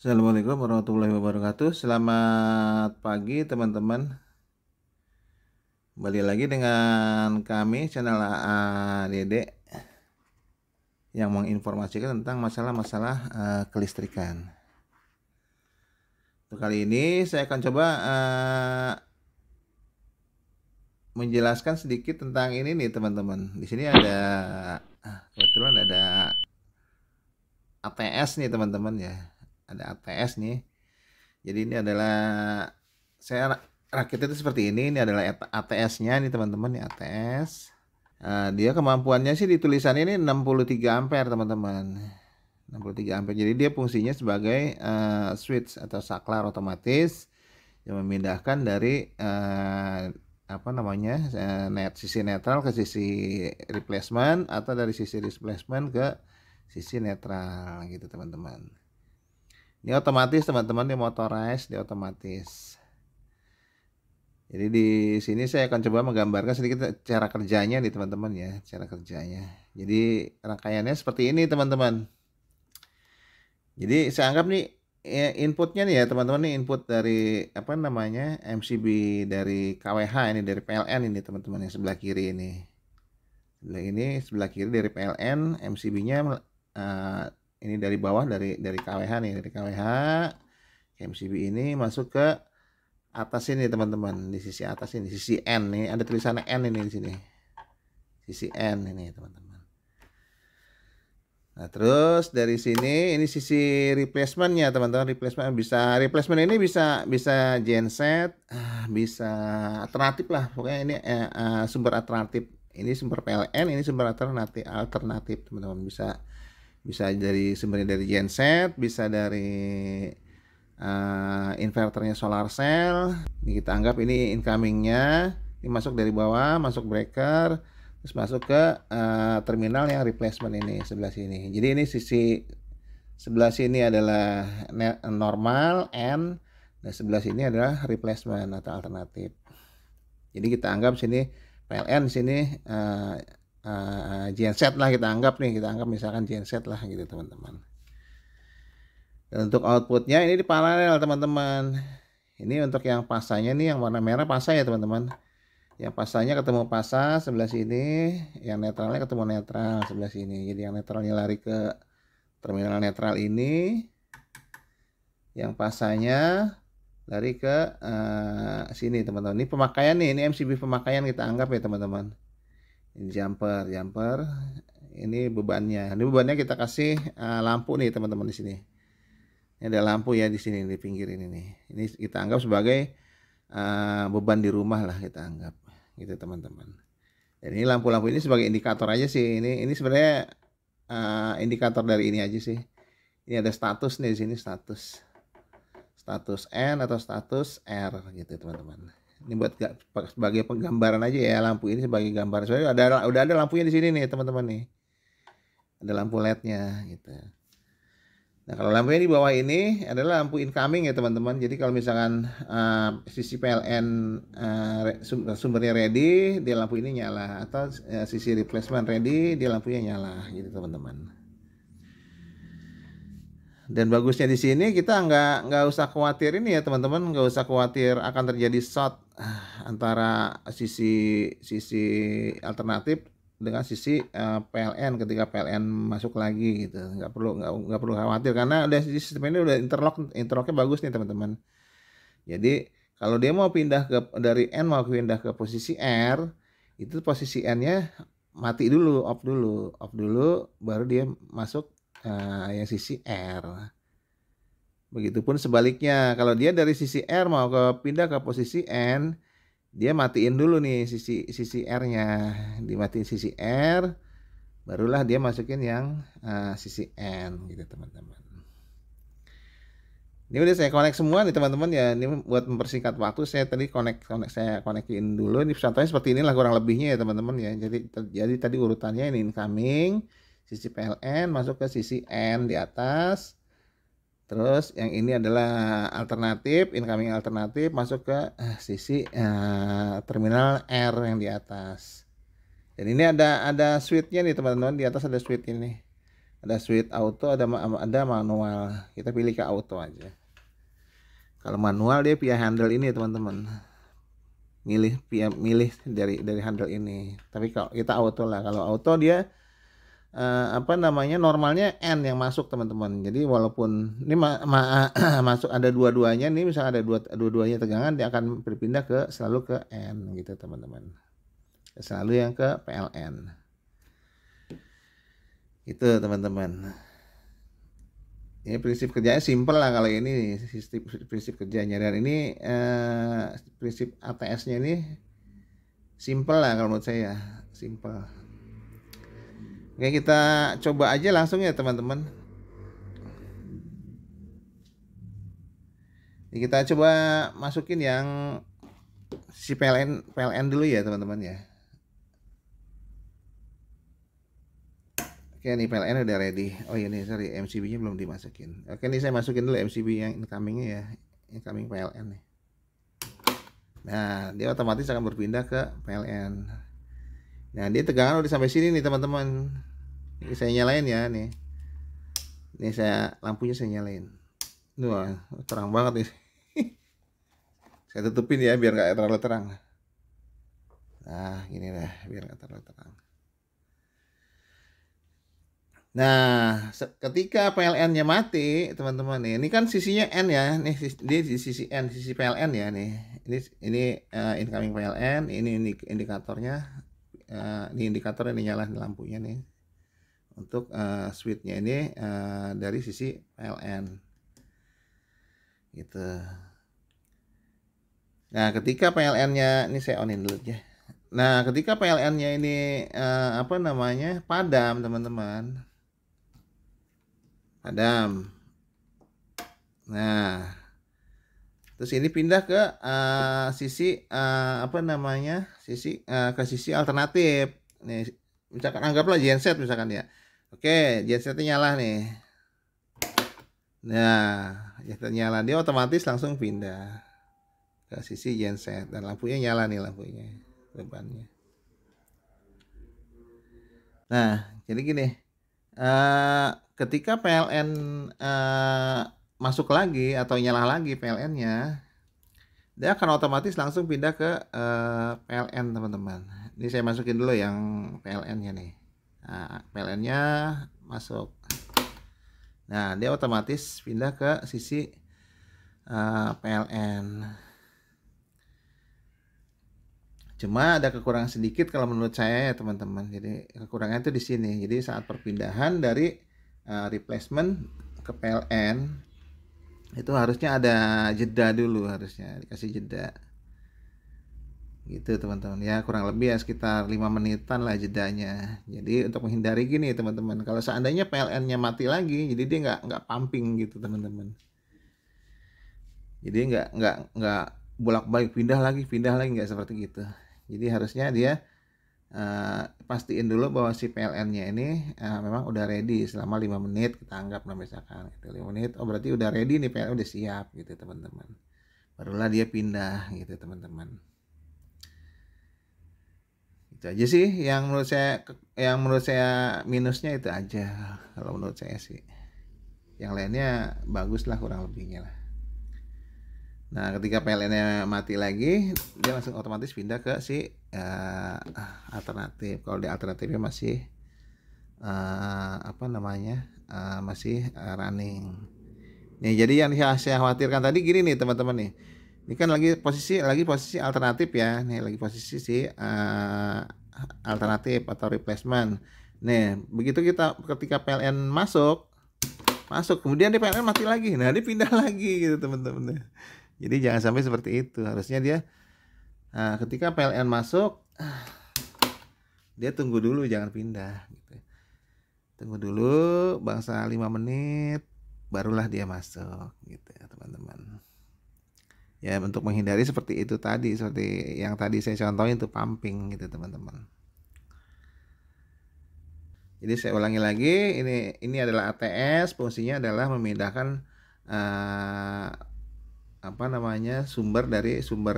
Assalamualaikum warahmatullahi wabarakatuh Selamat pagi teman-teman Kembali lagi dengan kami channel Dede Yang menginformasikan tentang masalah-masalah uh, kelistrikan Untuk kali ini saya akan coba uh, Menjelaskan sedikit tentang ini nih teman-teman Di sini ada Kebetulan ada APS nih teman-teman ya ada ATS nih jadi ini adalah saya rakitnya itu seperti ini ini adalah ATS-nya nih teman-teman ya ATS Nah, eh, dia kemampuannya sih di tulisan ini 63 ampere teman-teman 63 ampere jadi dia fungsinya sebagai uh, switch atau saklar otomatis yang memindahkan dari uh, apa namanya net sisi netral ke sisi replacement atau dari sisi replacement ke sisi netral gitu teman-teman. Ini otomatis teman-teman di motorized, di otomatis. Jadi di sini saya akan coba menggambarkan sedikit cara kerjanya nih teman-teman ya, cara kerjanya. Jadi rangkaiannya seperti ini teman-teman. Jadi saya anggap nih ya, inputnya nih ya teman-teman nih input dari apa namanya MCB dari KWH ini dari PLN ini teman-teman yang sebelah kiri ini. Sebelah ini sebelah kiri dari PLN MCB-nya uh, eh, ini dari bawah dari dari KWH nih dari KWH MCB ini masuk ke atas ini teman-teman di sisi atas ini sisi N nih ada tulisan N ini di sini sisi N ini teman-teman Nah, terus dari sini ini sisi replacementnya teman-teman replacement bisa replacement ini bisa bisa genset ah, bisa alternatif lah pokoknya ini eh, eh sumber alternatif ini sumber PLN ini sumber alternatif alternatif teman-teman bisa bisa dari sebenarnya dari genset bisa dari uh, inverternya solar cell ini kita anggap ini incomingnya ini masuk dari bawah masuk breaker terus masuk ke uh, terminal yang replacement ini sebelah sini. Jadi ini sisi sebelah sini adalah normal N dan sebelah sini adalah replacement atau alternatif. Jadi kita anggap sini PLN sini uh, Eh, eh, genset lah kita anggap nih, kita anggap misalkan genset lah gitu teman-teman. Dan untuk outputnya ini di paralel teman-teman. Ini untuk yang pasanya nih yang warna merah pasah ya teman-teman. Yang pasanya ketemu pasah sebelah sini, yang netralnya ketemu netral sebelah sini. Jadi yang netralnya lari ke terminal netral ini, yang pasanya lari ke uh, sini teman-teman. Ini pemakaian nih, ini MCB pemakaian kita anggap ya teman-teman ini jumper jumper ini bebannya ini bebannya kita kasih uh, lampu nih teman-teman di sini ini ada lampu ya di sini di pinggir ini nih ini kita anggap sebagai uh, beban di rumah lah kita anggap gitu teman-teman dan ini lampu-lampu ini sebagai indikator aja sih ini ini sebenarnya uh, indikator dari ini aja sih ini ada status nih di sini status status N atau status R gitu teman-teman ini buat gak, sebagai penggambaran aja ya lampu ini sebagai gambaran soalnya ada udah ada lampunya di sini nih teman-teman nih ada lampu lednya gitu nah kalau lampunya di bawah ini adalah lampu incoming ya teman-teman jadi kalau misalkan uh, sisi PLN uh, eh, sumbernya ready dia lampu ini nyala atau uh, sisi replacement ready dia lampunya nyala gitu teman-teman dan bagusnya di sini kita nggak nggak usah khawatir ini ya teman-teman, nggak usah khawatir akan terjadi short ah, antara sisi sisi alternatif dengan sisi uh, eh, PLN ketika PLN masuk lagi gitu. Nggak perlu nggak nggak perlu khawatir karena udah sistem ini udah interlock interlocknya bagus nih teman-teman. Jadi kalau dia mau pindah ke dari N mau pindah ke posisi R itu posisi N-nya mati dulu, off dulu, off dulu, baru dia masuk Eh, yang sisi R. Begitupun sebaliknya, kalau dia dari sisi R mau ke pindah ke posisi N, dia matiin dulu nih sisi sisi R-nya, dimatiin sisi R, barulah dia masukin yang uh, sisi N gitu teman-teman. Ini udah saya connect semua nih teman-teman ya. Ini buat mempersingkat waktu saya tadi connect connect saya connectin dulu. Ini contohnya seperti inilah kurang lebihnya ya teman-teman ya. Jadi jadi tadi urutannya ini incoming, sisi PLN masuk ke sisi N di atas. Terus yang ini adalah alternatif, incoming alternatif masuk ke uh, sisi uh, terminal R yang di atas. Dan ini ada ada switchnya nih teman-teman di atas ada switch ini. Ada switch auto, ada ada manual. Kita pilih ke auto aja. Kalau manual dia via handle ini teman-teman. Milih via milih dari dari handle ini. Tapi kalau kita auto lah. Kalau auto dia uh, apa namanya normalnya n yang masuk teman-teman jadi walaupun ini ma ma masuk ada dua-duanya ini misal ada dua dua-duanya tegangan dia akan berpindah ke selalu ke n gitu teman-teman selalu yang ke pln itu teman-teman ini prinsip kerjanya simple lah kalau ini sistem prinsip kerjanya dan ini eh, prinsip ATS-nya ini simple lah kalau menurut saya simple Oke, ya, kita coba aja langsung ya teman-teman. Kita coba masukin yang si PLN PLN dulu ya teman-teman ya. Oke ini PLN udah ready. Oh ini iya, sorry MCB-nya belum dimasukin. Oke ini saya masukin dulu MCB yang incoming ya. Incoming PLN nih. Nah, dia otomatis akan berpindah ke PLN. Nah, dia tegangan udah sampai sini nih, teman-teman. Ini saya nyalain ya, nih. Ini saya lampunya saya nyalain. Nuh, terang banget nih. saya tutupin ya biar nggak terlalu terang. Nah, gini lah, biar nggak terlalu terang. Nah, ketika PLN-nya mati, teman-teman nih, ini kan sisinya N ya, nih di sisi N, sisi PLN ya nih. Ini ini uh, incoming PLN, ini indikatornya uh, eh, ini indikatornya ini nyala lampunya nih untuk uh, switchnya ini uh, dari sisi PLN gitu nah ketika PLN nya ini saya onin dulu ya nah ketika PLN nya ini uh, apa namanya padam teman-teman padam nah Terus ini pindah ke uh, sisi uh, apa namanya? sisi uh, ke sisi alternatif. Nih, misalkan anggaplah genset misalkan ya. Oke, gensetnya nyala nih. Nah, genset ya nyala dia otomatis langsung pindah ke sisi genset dan lampunya nyala nih lampunya bebannya. Nah, jadi gini. Uh, ketika PLN uh, masuk lagi atau nyala lagi PLN-nya, dia akan otomatis langsung pindah ke uh, eh, PLN teman-teman. Ini saya masukin dulu yang PLN-nya nih. Nah, PLN-nya masuk. Nah, dia otomatis pindah ke sisi uh, eh, PLN. Cuma ada kekurangan sedikit kalau menurut saya ya teman-teman. Jadi kekurangan itu di sini. Jadi saat perpindahan dari uh, replacement ke PLN itu harusnya ada jeda dulu harusnya dikasih jeda gitu teman-teman ya kurang lebih ya sekitar 5 menitan lah jedanya jadi untuk menghindari gini teman-teman kalau seandainya PLN nya mati lagi jadi dia nggak nggak pumping gitu teman-teman jadi nggak nggak nggak bolak-balik pindah lagi pindah lagi nggak seperti gitu jadi harusnya dia uh, pastiin dulu bahwa si PLN-nya ini uh, memang udah ready selama 5 menit kita anggap lah misalkan gitu 5 menit oh berarti udah ready nih PLN udah siap gitu teman-teman barulah dia pindah gitu teman-teman itu aja sih yang menurut saya yang menurut saya minusnya itu aja kalau menurut saya sih yang lainnya bagus lah kurang lebihnya lah Nah, ketika PLN-nya mati lagi, dia langsung otomatis pindah ke si uh, alternatif. Kalau di alternatifnya masih uh, apa namanya? Uh, masih uh, running. Nih, jadi yang saya khawatirkan tadi gini nih, teman-teman nih. Ini kan lagi posisi lagi posisi alternatif ya. Nih, lagi posisi si uh, alternatif atau replacement. Nih, begitu kita ketika PLN masuk masuk kemudian di PLN mati lagi. Nah, dia pindah lagi gitu, teman-teman. Jadi jangan sampai seperti itu. Harusnya dia nah, ketika PLN masuk ah, dia tunggu dulu jangan pindah gitu. Tunggu dulu bangsa 5 menit barulah dia masuk gitu ya, teman-teman. Ya untuk menghindari seperti itu tadi seperti yang tadi saya contohin itu pumping gitu teman-teman. Jadi saya ulangi lagi, ini ini adalah ATS, fungsinya adalah memindahkan uh, apa namanya sumber dari sumber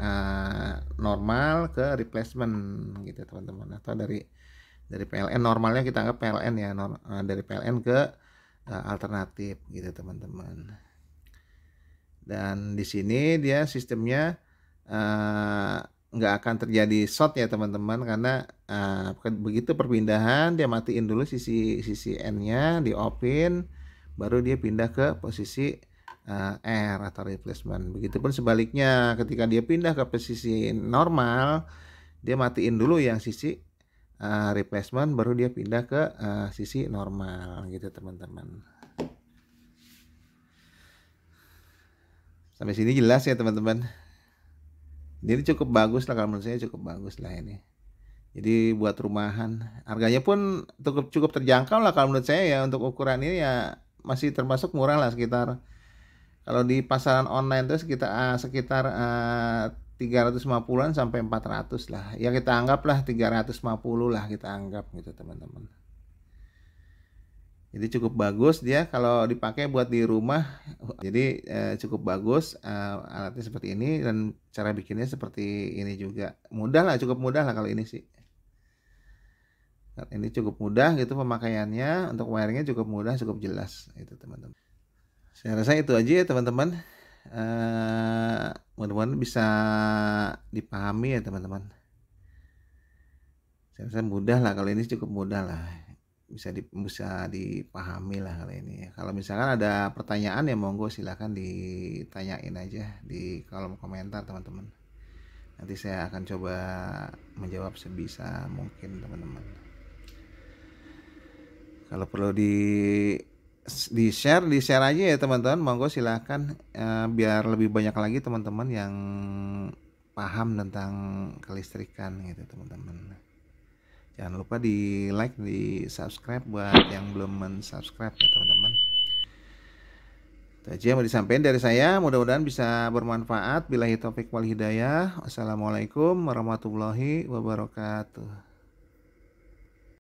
uh, normal ke replacement gitu teman-teman atau dari dari PLN normalnya kita anggap PLN ya nor, uh, dari PLN ke uh, alternatif gitu teman-teman dan di sini dia sistemnya nggak uh, akan terjadi short ya teman-teman karena uh, begitu perpindahan dia matiin dulu sisi sisi N-nya di open baru dia pindah ke posisi uh, R atau replacement. Begitupun sebaliknya ketika dia pindah ke posisi normal, dia matiin dulu yang sisi uh, replacement baru dia pindah ke uh, sisi normal gitu teman-teman. Sampai sini jelas ya teman-teman. Ini cukup bagus lah kalau menurut saya cukup bagus lah ini jadi buat rumahan harganya pun cukup cukup terjangkau lah kalau menurut saya ya untuk ukuran ini ya masih termasuk murah lah sekitar kalau di pasaran online itu sekitar uh, sekitar ah, uh, 350-an sampai 400 lah. Ya kita anggaplah 350 lah kita anggap gitu teman-teman. Jadi cukup bagus dia kalau dipakai buat di rumah. Jadi uh, cukup bagus uh, alatnya seperti ini dan cara bikinnya seperti ini juga. Mudah lah, cukup mudah lah kalau ini sih. Ini cukup mudah gitu pemakaiannya, untuk wiringnya cukup mudah, cukup jelas itu teman-teman saya rasa itu aja ya teman-teman uh, mudah-mudahan bisa dipahami ya teman-teman saya rasa mudah lah kalau ini cukup mudah lah bisa di, bisa dipahami lah kali ini ya. kalau misalkan ada pertanyaan ya monggo silahkan ditanyain aja di kolom komentar teman-teman nanti saya akan coba menjawab sebisa mungkin teman-teman kalau perlu di di share di share aja ya teman-teman monggo silahkan e, eh, biar lebih banyak lagi teman-teman yang paham tentang kelistrikan gitu teman-teman jangan lupa di like di subscribe buat yang belum mensubscribe ya teman-teman itu aja yang mau disampaikan dari saya mudah-mudahan bisa bermanfaat bila topik wal hidayah assalamualaikum warahmatullahi wabarakatuh